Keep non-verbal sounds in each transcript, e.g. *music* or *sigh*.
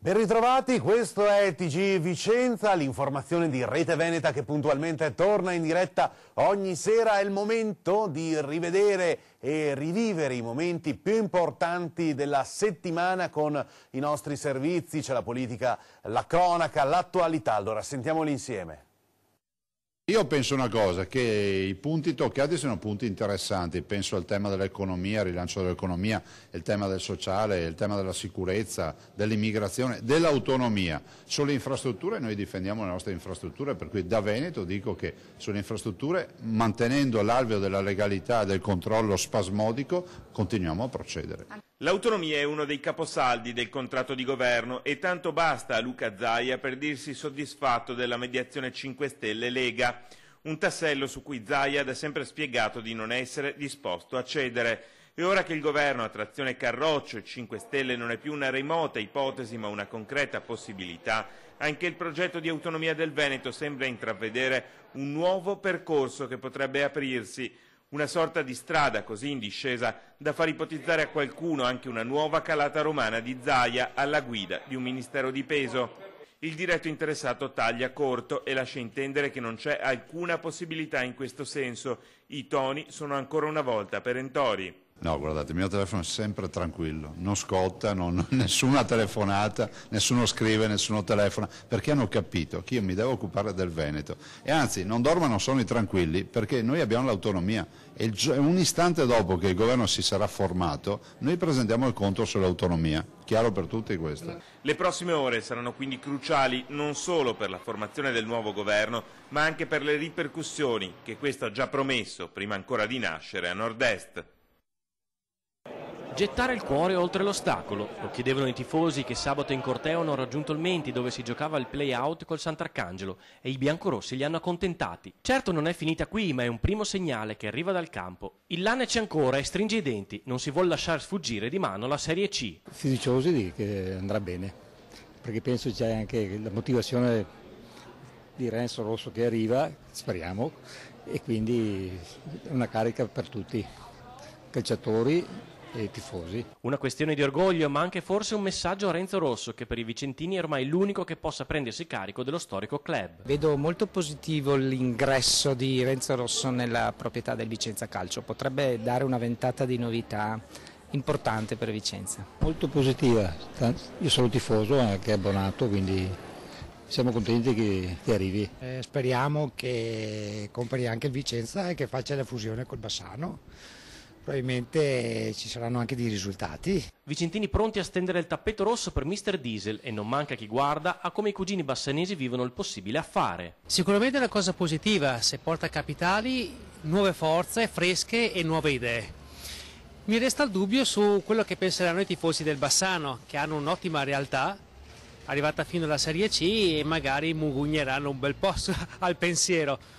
Ben ritrovati, questo è TG Vicenza, l'informazione di Rete Veneta che puntualmente torna in diretta ogni sera. È il momento di rivedere e rivivere i momenti più importanti della settimana con i nostri servizi, c'è la politica, la cronaca, l'attualità. Allora sentiamoli insieme. Io penso una cosa, che i punti toccati sono punti interessanti, penso al tema dell'economia, rilancio dell'economia, il tema del sociale, il tema della sicurezza, dell'immigrazione, dell'autonomia. Sulle infrastrutture noi difendiamo le nostre infrastrutture, per cui da Veneto dico che sulle infrastrutture, mantenendo l'alveo della legalità e del controllo spasmodico, continuiamo a procedere. L'autonomia è uno dei caposaldi del contratto di governo e tanto basta a Luca Zaia per dirsi soddisfatto della mediazione 5 Stelle Lega, un tassello su cui Zaia ha da sempre spiegato di non essere disposto a cedere. E ora che il governo a trazione Carroccio e 5 Stelle non è più una remota ipotesi ma una concreta possibilità, anche il progetto di autonomia del Veneto sembra intravedere un nuovo percorso che potrebbe aprirsi una sorta di strada così in discesa da far ipotizzare a qualcuno anche una nuova calata romana di Zaia alla guida di un ministero di peso. Il diretto interessato taglia corto e lascia intendere che non c'è alcuna possibilità in questo senso. I toni sono ancora una volta perentori. No, guardate, il mio telefono è sempre tranquillo, non scotta, non, nessuna telefonata, nessuno scrive, nessuno telefona, perché hanno capito che io mi devo occupare del Veneto. E anzi, non dormano solo i tranquilli perché noi abbiamo l'autonomia e un istante dopo che il governo si sarà formato, noi presentiamo il conto sull'autonomia. Chiaro per tutti questo. Le prossime ore saranno quindi cruciali non solo per la formazione del nuovo governo, ma anche per le ripercussioni che questo ha già promesso prima ancora di nascere a nord-est. Gettare il cuore oltre l'ostacolo, lo chiedevano i tifosi che sabato in corteo hanno raggiunto il Menti dove si giocava il play-out col Sant'Arcangelo e i biancorossi li hanno accontentati. Certo non è finita qui, ma è un primo segnale che arriva dal campo. Il Lane c'è ancora e stringe i denti, non si vuole lasciare sfuggire di mano la Serie C. Fiduciosi di che andrà bene, perché penso c'è anche la motivazione di Renzo Rosso che arriva, speriamo, e quindi una carica per tutti, calciatori e i tifosi. Una questione di orgoglio, ma anche forse un messaggio a Renzo Rosso, che per i vicentini è ormai l'unico che possa prendersi carico dello storico club. Vedo molto positivo l'ingresso di Renzo Rosso nella proprietà del Vicenza Calcio, potrebbe dare una ventata di novità importante per Vicenza. Molto positiva, io sono tifoso anche abbonato, quindi siamo contenti che, che arrivi. Eh, speriamo che compri anche il Vicenza e che faccia la fusione col Bassano probabilmente ci saranno anche dei risultati. Vicentini pronti a stendere il tappeto rosso per Mr. Diesel e non manca chi guarda a come i cugini bassanesi vivono il possibile affare. Sicuramente è una cosa positiva, se porta capitali, nuove forze, fresche e nuove idee. Mi resta il dubbio su quello che penseranno i tifosi del Bassano, che hanno un'ottima realtà, arrivata fino alla Serie C e magari mugugneranno un bel po' *laughs* al pensiero.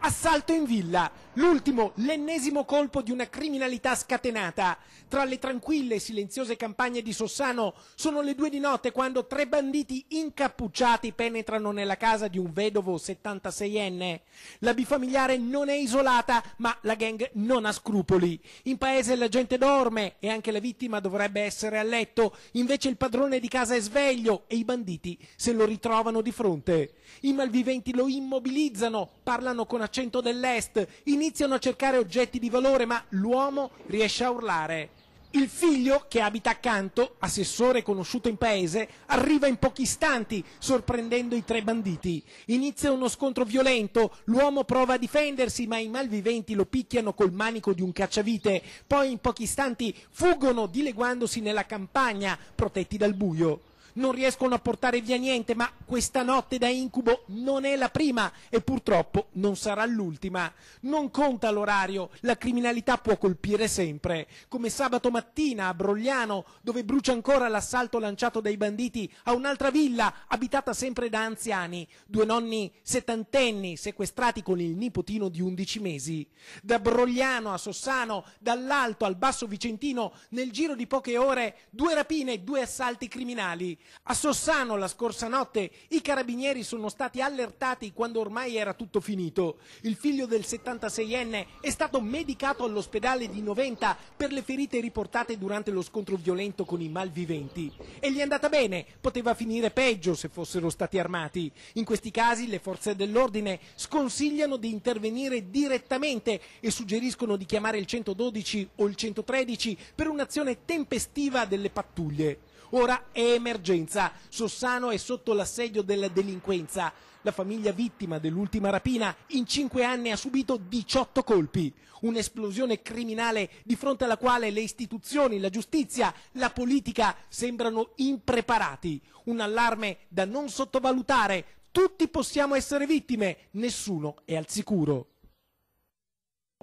Assalto in villa, L'ultimo, l'ennesimo colpo di una criminalità scatenata. Tra le tranquille e silenziose campagne di Sossano sono le due di notte quando tre banditi incappucciati penetrano nella casa di un vedovo 76enne. La bifamiliare non è isolata, ma la gang non ha scrupoli. In paese la gente dorme e anche la vittima dovrebbe essere a letto, invece il padrone di casa è sveglio e i banditi se lo ritrovano di fronte. I malviventi lo immobilizzano, parlano con accento dell'est, in iniziano a cercare oggetti di valore, ma l'uomo riesce a urlare. Il figlio, che abita accanto, assessore conosciuto in paese, arriva in pochi istanti, sorprendendo i tre banditi. Inizia uno scontro violento, l'uomo prova a difendersi, ma i malviventi lo picchiano col manico di un cacciavite. Poi in pochi istanti fuggono, dileguandosi nella campagna, protetti dal buio non riescono a portare via niente, ma questa notte da incubo non è la prima e purtroppo non sarà l'ultima. Non conta l'orario, la criminalità può colpire sempre, come sabato mattina a Brogliano, dove brucia ancora l'assalto lanciato dai banditi a un'altra villa abitata sempre da anziani, due nonni settantenni sequestrati con il nipotino di 11 mesi. Da Brogliano a Sossano, dall'alto al basso vicentino, nel giro di poche ore, due rapine e due assalti criminali. A Sossano la scorsa notte i carabinieri sono stati allertati quando ormai era tutto finito. Il figlio del 76enne è stato medicato all'ospedale di Noventa per le ferite riportate durante lo scontro violento con i malviventi. E gli è andata bene, poteva finire peggio se fossero stati armati. In questi casi le forze dell'ordine sconsigliano di intervenire direttamente e suggeriscono di chiamare il 112 o il 113 per un'azione tempestiva delle pattuglie. Ora è emergenza. Sossano è sotto l'assedio della delinquenza. La famiglia vittima dell'ultima rapina in cinque anni ha subito 18 colpi. Un'esplosione criminale di fronte alla quale le istituzioni, la giustizia, la politica sembrano impreparati. Un allarme da non sottovalutare. Tutti possiamo essere vittime, nessuno è al sicuro.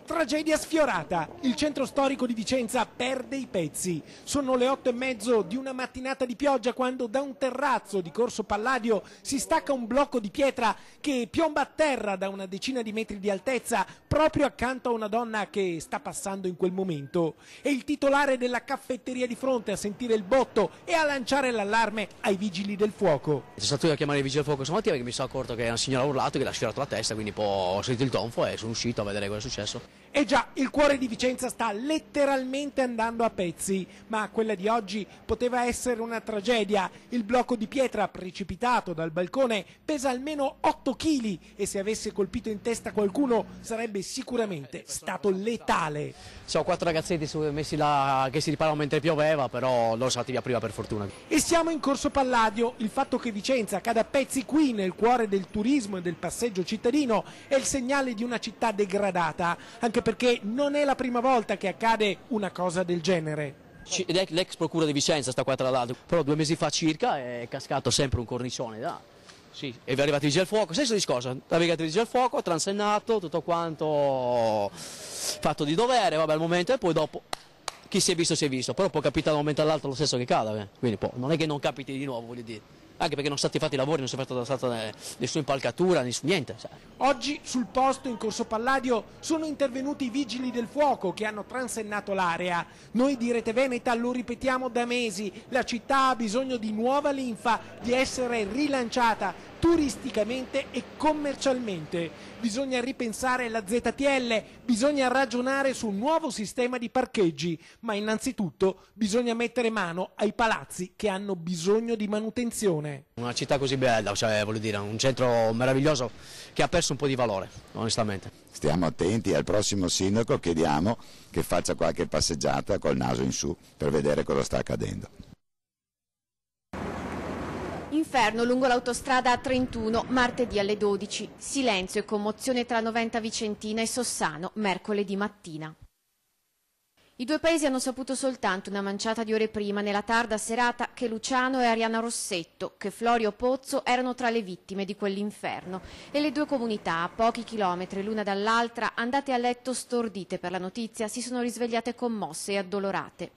Tragedia sfiorata. Il centro storico di Vicenza perde i pezzi. Sono le otto e mezzo di una mattinata di pioggia quando da un terrazzo di Corso Palladio si stacca un blocco di pietra che piomba a terra da una decina di metri di altezza proprio accanto a una donna che sta passando in quel momento. È il titolare della caffetteria di fronte a sentire il botto e a lanciare l'allarme ai vigili del fuoco. Sono stato io a chiamare i vigili del fuoco stamattina perché mi sono accorto che una signora ha urlato che l'ha ha sfiorato la testa, quindi ho sentito il tonfo e sono uscito a vedere cosa è successo. E già, il cuore di Vicenza sta letteralmente andando a pezzi, ma quella di oggi poteva essere una tragedia. Il blocco di pietra precipitato dal balcone pesa almeno 8 kg e se avesse colpito in testa qualcuno sarebbe sicuramente eh, stato letale. Sono quattro ragazzetti messi là che si riparano mentre pioveva, però loro sono stati via prima per fortuna. E siamo in Corso Palladio. Il fatto che Vicenza cada a pezzi qui, nel cuore del turismo e del passeggio cittadino, è il segnale di una città degradata. Anche anche perché non è la prima volta che accade una cosa del genere. L'ex procura di Vicenza sta qua tra l'altro, però due mesi fa circa è cascato sempre un cornicione là. Sì, e vi è arrivato il gel fuoco, stesso discorso, navigato il gel fuoco, transennato, tutto quanto fatto di dovere, vabbè al momento e poi dopo chi si è visto si è visto, però può capitare da un momento all'altro lo stesso che cada, eh. quindi può, non è che non capiti di nuovo voglio dire anche perché non sono stati fatti i lavori, non si è fatta, stata eh, nessuna impalcatura, niente. Oggi sul posto in Corso Palladio sono intervenuti i vigili del fuoco che hanno transennato l'area. Noi di Rete Veneta lo ripetiamo da mesi, la città ha bisogno di nuova linfa, di essere rilanciata turisticamente e commercialmente. Bisogna ripensare la ZTL, bisogna ragionare su un nuovo sistema di parcheggi, ma innanzitutto bisogna mettere mano ai palazzi che hanno bisogno di manutenzione. Una città così bella, cioè, voglio dire, un centro meraviglioso che ha perso un po' di valore, onestamente. Stiamo attenti al prossimo sindaco, chiediamo che faccia qualche passeggiata col naso in su per vedere cosa sta accadendo inferno lungo l'autostrada A31 martedì alle 12. Silenzio e commozione tra Noventa Vicentina e Sossano mercoledì mattina. I due paesi hanno saputo soltanto una manciata di ore prima, nella tarda serata, che Luciano e Ariana Rossetto, che Florio Pozzo, erano tra le vittime di quell'inferno. E le due comunità, a pochi chilometri l'una dall'altra, andate a letto stordite per la notizia, si sono risvegliate commosse e addolorate.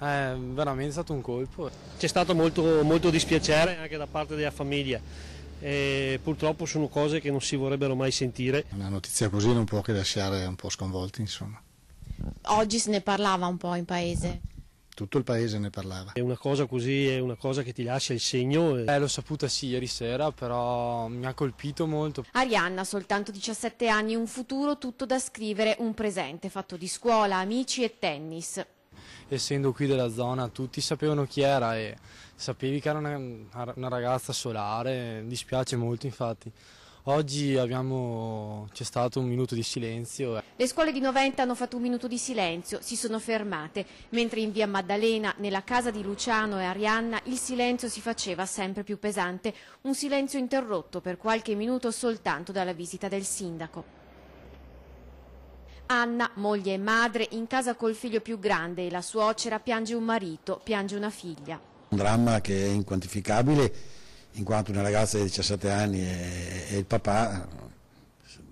Eh, è veramente stato un colpo. C'è stato molto, molto dispiacere anche da parte della famiglia. E purtroppo sono cose che non si vorrebbero mai sentire. Una notizia così non può che lasciare un po' sconvolti, insomma. Oggi se ne parlava un po' in paese. Tutto il paese ne parlava. È una cosa così, è una cosa che ti lascia il segno. E... Eh, l'ho saputa sì ieri sera, però mi ha colpito molto. Arianna, soltanto 17 anni, un futuro tutto da scrivere, un presente fatto di scuola, amici e tennis essendo qui della zona tutti sapevano chi era e sapevi che era una, una ragazza solare, mi dispiace molto infatti. Oggi abbiamo... c'è stato un minuto di silenzio. Le scuole di Noventa hanno fatto un minuto di silenzio, si sono fermate, mentre in via Maddalena, nella casa di Luciano e Arianna, il silenzio si faceva sempre più pesante, un silenzio interrotto per qualche minuto soltanto dalla visita del sindaco. Anna, moglie e madre, in casa col figlio più grande e la suocera, piange un marito, piange una figlia. Un dramma che è inquantificabile, in quanto una ragazza di 17 anni e, il papà,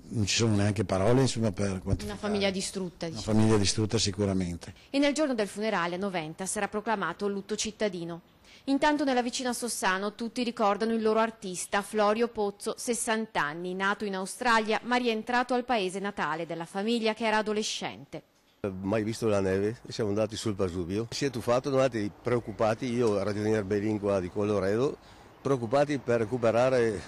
non ci sono neanche parole insomma, per quantificare. Una famiglia distrutta. Diciamo. Una famiglia distrutta sicuramente. E nel giorno del funerale, a Noventa, sarà proclamato lutto cittadino. Intanto nella vicina Sossano tutti ricordano il loro artista Florio Pozzo, 60 anni, nato in Australia ma rientrato al paese natale della famiglia che era adolescente. Eh, mai visto la neve, siamo andati sul Vesuvio, si è tuffato, andati preoccupati, io radioner Belingua di Coloredo, preoccupati per recuperare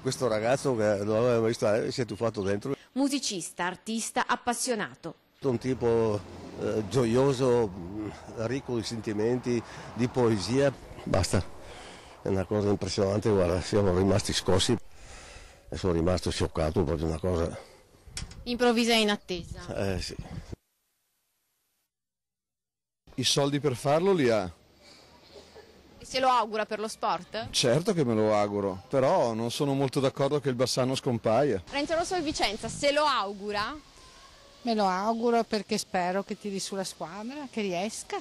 questo ragazzo che non aveva mai visto la neve, si è tuffato dentro. Musicista, artista, appassionato. Un tipo eh, gioioso, ricco di sentimenti, di poesia, basta. È una cosa impressionante, guarda, siamo rimasti scossi e sono rimasto scioccato, proprio una cosa... Improvvisa e inattesa. Eh sì. I soldi per farlo li ha. se lo augura per lo sport? Certo che me lo auguro, però non sono molto d'accordo che il Bassano scompaia. Renzo Rosso e Vicenza, se lo augura? Me lo auguro perché spero che tiri sulla squadra, che riesca,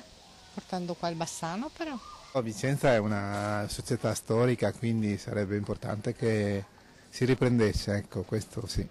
portando qua il Bassano però. Vicenza è una società storica, quindi sarebbe importante che si riprendesse, ecco, questo sì.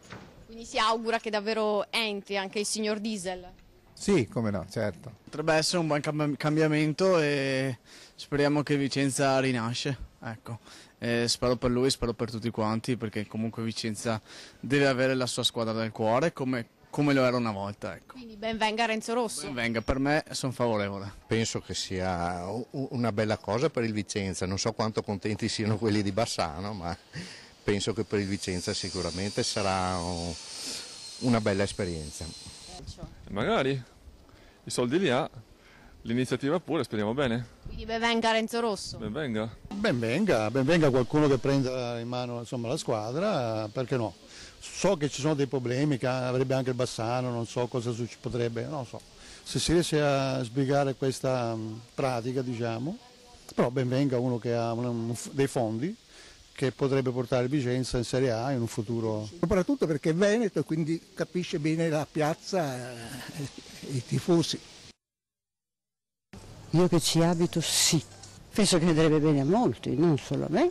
Quindi si augura che davvero entri anche il signor Diesel? Sì, come no, certo. Potrebbe essere un buon cambiamento e speriamo che Vicenza rinasce, ecco. Eh, spero per lui, spero per tutti quanti, perché comunque Vicenza deve avere la sua squadra del cuore, come come lo era una volta. Ecco. Quindi benvenga Renzo Rosso. Benvenga, per me sono favorevole. Penso che sia una bella cosa per il Vicenza, non so quanto contenti siano quelli di Bassano, ma penso che per il Vicenza sicuramente sarà una bella esperienza. Magari, i soldi li ha l'iniziativa pure, speriamo bene. Quindi benvenga Renzo Rosso. Benvenga. Benvenga, benvenga qualcuno che prenda in mano insomma, la squadra, perché no? So che ci sono dei problemi, che avrebbe anche il Bassano, non so cosa ci potrebbe, non so. Se si riesce a sbrigare questa pratica, diciamo, però benvenga uno che ha dei fondi che potrebbe portare Vicenza in Serie A in un futuro. Soprattutto perché è Veneto, e quindi capisce bene la piazza eh, e i tifosi. Io che ci abito sì. Penso che andrebbe bene a molti, non solo a me.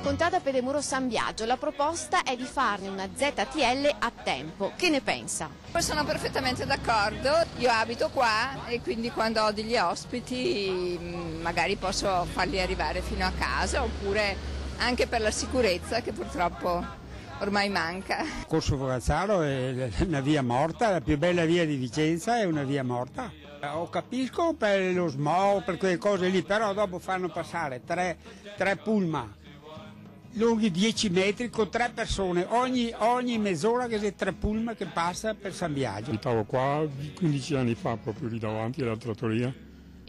Contata Pedemuro San Biagio, la proposta è di farne una ZTL a tempo. Che ne pensa? Sono perfettamente d'accordo, io abito qua e quindi quando ho degli ospiti mm, magari posso farli arrivare fino a casa oppure anche per la sicurezza che purtroppo ormai manca. Corso Fogazzaro è una via morta, la più bella via di Vicenza è una via morta. Lo eh, capisco per lo smog, per quelle cose lì, però dopo fanno passare tre, tre pullman lunghi 10 metri con tre persone ogni, ogni mezz'ora che c'è tre pullman che passa per San Biagio. Stavo qua 15 anni fa proprio lì davanti alla trattoria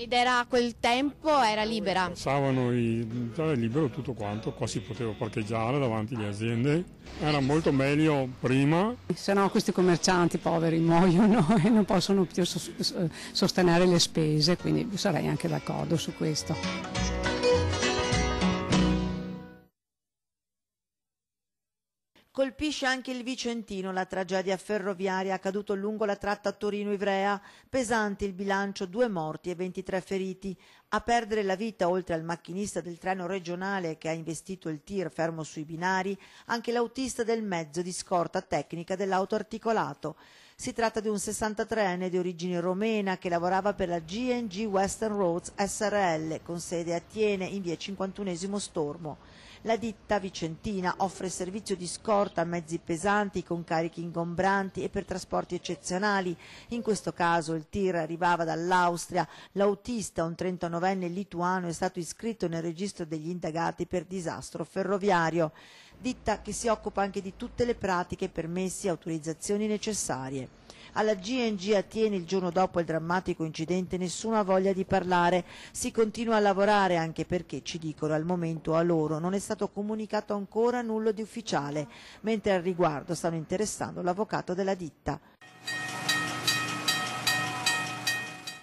ed era a quel tempo, era libera? Passavano i, era cioè, libero tutto quanto, qua si poteva parcheggiare davanti alle aziende, era molto meglio prima. Se no questi commercianti poveri muoiono *laughs* e non possono più sostenere le spese, quindi sarei anche d'accordo su questo. Colpisce anche il Vicentino la tragedia ferroviaria accaduta lungo la tratta Torino-Ivrea, pesante il bilancio due morti e 23 feriti. A perdere la vita, oltre al macchinista del treno regionale che ha investito il tir fermo sui binari, anche l'autista del mezzo di scorta tecnica dell'auto articolato. Si tratta di un 63enne di origine romena che lavorava per la GNG Western Roads SRL con sede a Tiene in via 51 Stormo. La ditta vicentina offre servizio di scorta a mezzi pesanti con carichi ingombranti e per trasporti eccezionali. In questo caso il tir arrivava dall'Austria. L'autista, un 39enne lituano, è stato iscritto nel registro degli indagati per disastro ferroviario. Ditta che si occupa anche di tutte le pratiche, permessi e autorizzazioni necessarie. Alla GNG Attieni il giorno dopo il drammatico incidente nessuno ha voglia di parlare. Si continua a lavorare anche perché, ci dicono al momento a loro, non è stato comunicato ancora nulla di ufficiale, mentre al riguardo stanno interessando l'avvocato della ditta.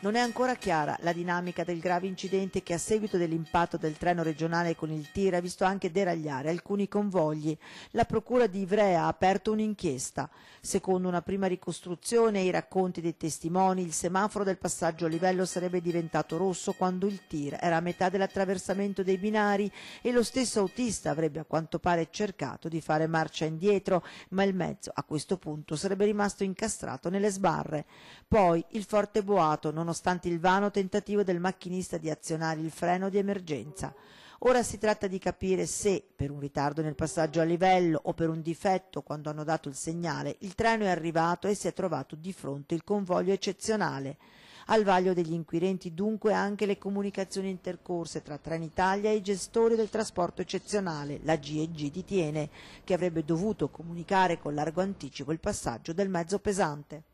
non è ancora chiara la dinamica del grave incidente che a seguito dell'impatto del treno regionale con il tir ha visto anche deragliare alcuni convogli. La procura di Ivrea ha aperto un'inchiesta. Secondo una prima ricostruzione e i racconti dei testimoni, il semaforo del passaggio a livello sarebbe diventato rosso quando il tir era a metà dell'attraversamento dei binari e lo stesso autista avrebbe a quanto pare cercato di fare marcia indietro, ma il mezzo a questo punto sarebbe rimasto incastrato nelle sbarre. Poi il forte boato non nonostante il vano tentativo del macchinista di azionare il freno di emergenza. Ora si tratta di capire se, per un ritardo nel passaggio a livello o per un difetto quando hanno dato il segnale, il treno è arrivato e si è trovato di fronte il convoglio eccezionale. Al vaglio degli inquirenti dunque anche le comunicazioni intercorse tra Trenitalia e i gestori del trasporto eccezionale, la GEG di Tiene, che avrebbe dovuto comunicare con largo anticipo il passaggio del mezzo pesante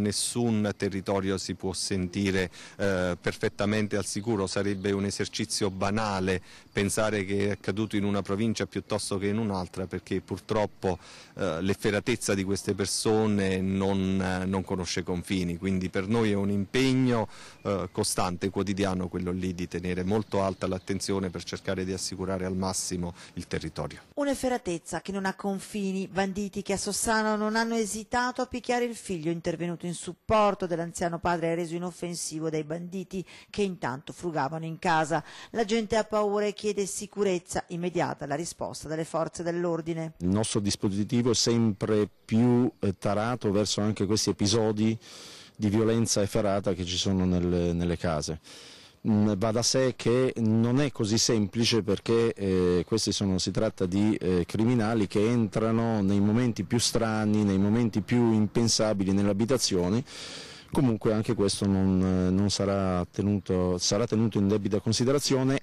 nessun territorio si può sentire eh, perfettamente al sicuro, sarebbe un esercizio banale pensare che è accaduto in una provincia piuttosto che in un'altra perché purtroppo eh, l'efferatezza di queste persone non, eh, non, conosce confini, quindi per noi è un impegno eh, costante, quotidiano quello lì di tenere molto alta l'attenzione per cercare di assicurare al massimo il territorio. Un'efferatezza che non ha confini, banditi che a Sossano non hanno esitato a picchiare il figlio intervenuto in supporto dell'anziano padre è reso inoffensivo dai banditi che intanto frugavano in casa. La gente ha paura e chiede sicurezza immediata la risposta delle forze dell'ordine. Il nostro dispositivo è sempre più eh, tarato verso anche questi episodi di violenza efferata che ci sono nelle, nelle case. Mm, va da sé che non è così semplice perché eh, questi sono, si tratta di eh, criminali che entrano nei momenti più strani, nei momenti più impensabili nelle abitazioni. Comunque anche questo non, eh, non sarà, tenuto, sarà tenuto in debita considerazione.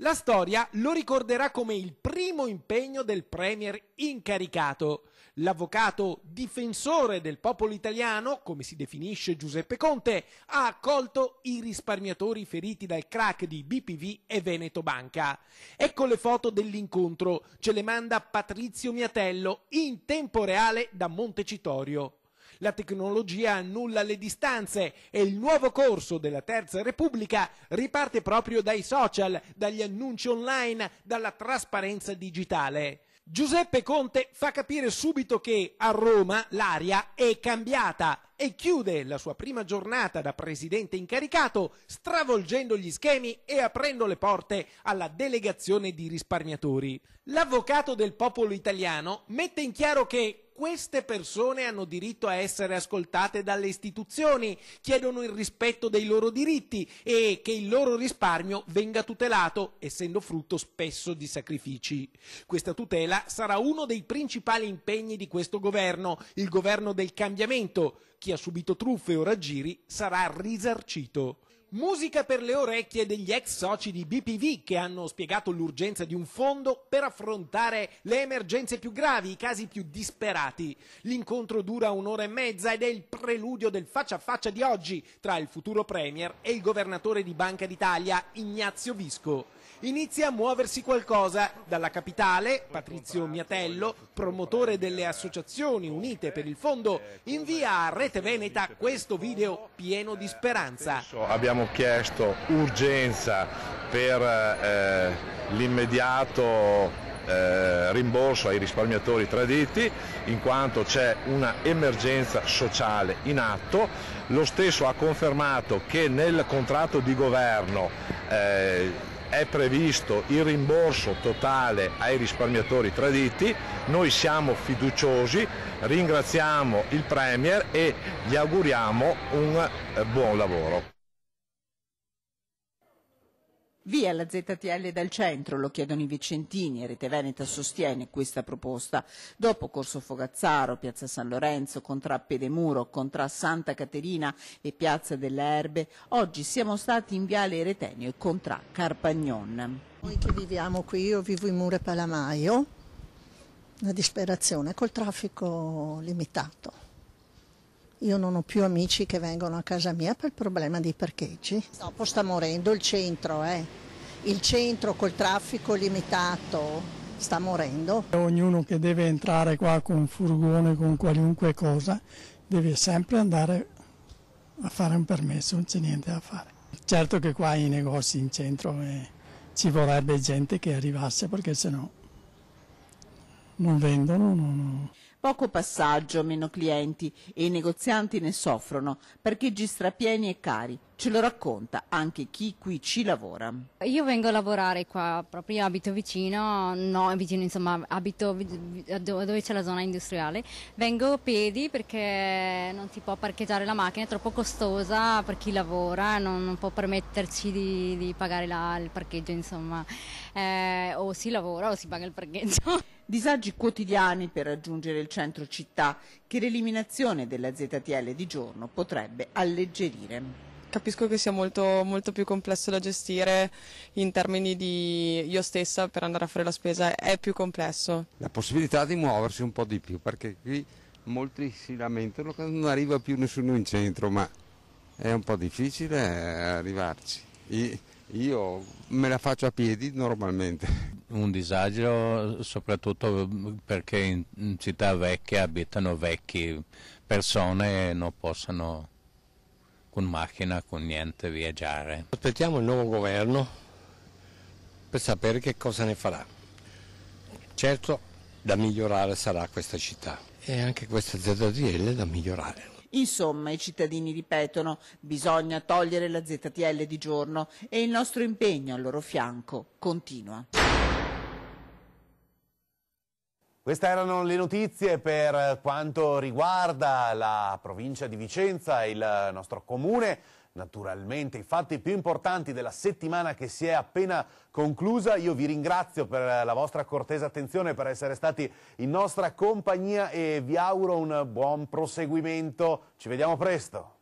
La storia lo ricorderà come il primo impegno del Premier incaricato. L'avvocato difensore del popolo italiano, come si definisce Giuseppe Conte, ha accolto i risparmiatori feriti dal crack di BPV e Veneto Banca. Ecco le foto dell'incontro, ce le manda Patrizio Miatello in tempo reale da Montecitorio. La tecnologia annulla le distanze e il nuovo corso della Terza Repubblica riparte proprio dai social, dagli annunci online, dalla trasparenza digitale. Giuseppe Conte fa capire subito che a Roma l'aria è cambiata e chiude la sua prima giornata da presidente incaricato stravolgendo gli schemi e aprendo le porte alla delegazione di risparmiatori. L'avvocato del popolo italiano mette in chiaro che queste persone hanno diritto a essere ascoltate dalle istituzioni, chiedono il rispetto dei loro diritti e che il loro risparmio venga tutelato, essendo frutto spesso di sacrifici. Questa tutela sarà uno dei principali impegni di questo governo, il governo del cambiamento. Chi ha subito truffe o raggiri sarà risarcito. Musica per le orecchie degli ex soci di BPV che hanno spiegato l'urgenza di un fondo per affrontare le emergenze più gravi, i casi più disperati. L'incontro dura un'ora e mezza ed è il preludio del faccia a faccia di oggi tra il futuro Premier e il governatore di Banca d'Italia, Ignazio Visco inizia a muoversi qualcosa dalla capitale, Patrizio Miatello, promotore delle associazioni unite per il fondo, invia a Rete Veneta questo video pieno di speranza. Abbiamo chiesto urgenza per eh, l'immediato eh, rimborso ai risparmiatori traditi in quanto c'è una emergenza sociale in atto. Lo stesso ha confermato che nel contratto di governo eh, è previsto il rimborso totale ai risparmiatori traditi, noi siamo fiduciosi, ringraziamo il Premier e gli auguriamo un eh, buon lavoro. Via la ZTL dal centro, lo chiedono i vicentini e Rete Veneta sostiene questa proposta. Dopo Corso Fogazzaro, Piazza San Lorenzo, Contra Pedemuro, Contra Santa Caterina e Piazza delle Erbe, oggi siamo stati in Viale Retenio e Contra Carpagnon. Noi che viviamo qui, io vivo in Mure Palamaio, una disperazione col traffico limitato io non ho più amici che vengono a casa mia per il problema dei parcheggi. Dopo sta morendo il centro, eh. il centro col traffico limitato sta morendo. Ognuno che deve entrare qua con un furgone, con qualunque cosa, deve sempre andare a fare un permesso, non c'è niente da fare. Certo che qua i negozi in centro eh, ci vorrebbe gente che arrivasse perché sennò... No non vendono. No, no. Poco passaggio, meno clienti e i negozianti ne soffrono, parcheggi strapieni e cari. Ce lo racconta anche chi qui ci lavora. Io vengo a lavorare qua, proprio abito vicino, no vicino insomma, abito dove c'è la zona industriale. Vengo a piedi perché non si può parcheggiare la macchina, è troppo costosa per chi lavora, non, non può permetterci di, di pagare la, il parcheggio insomma. Eh, o si lavora o si paga il parcheggio. *laughs* disagi quotidiani per raggiungere il centro città che l'eliminazione della ZTL di giorno potrebbe alleggerire capisco che sia molto, molto, più complesso da gestire in termini di io stessa per andare a fare la spesa, è più complesso. La possibilità di muoversi un po' di più, perché qui molti si lamentano che non arriva più nessuno in centro, ma è un po' difficile arrivarci. Io me la faccio a piedi normalmente un disagio soprattutto perché in città vecchie abitano vecchie persone e non possono con macchina, con niente viaggiare. Aspettiamo il nuovo governo per sapere che cosa ne farà. Certo da migliorare sarà questa città e anche questa ZTL da migliorare. Insomma, i cittadini ripetono, bisogna togliere la ZTL di giorno e il nostro impegno al loro fianco continua. Queste erano le notizie per quanto riguarda la provincia di Vicenza, e il nostro comune. Naturalmente i fatti più importanti della settimana che si è appena conclusa. Io vi ringrazio per la vostra cortesa attenzione, per essere stati in nostra compagnia e vi auguro un buon proseguimento. Ci vediamo presto.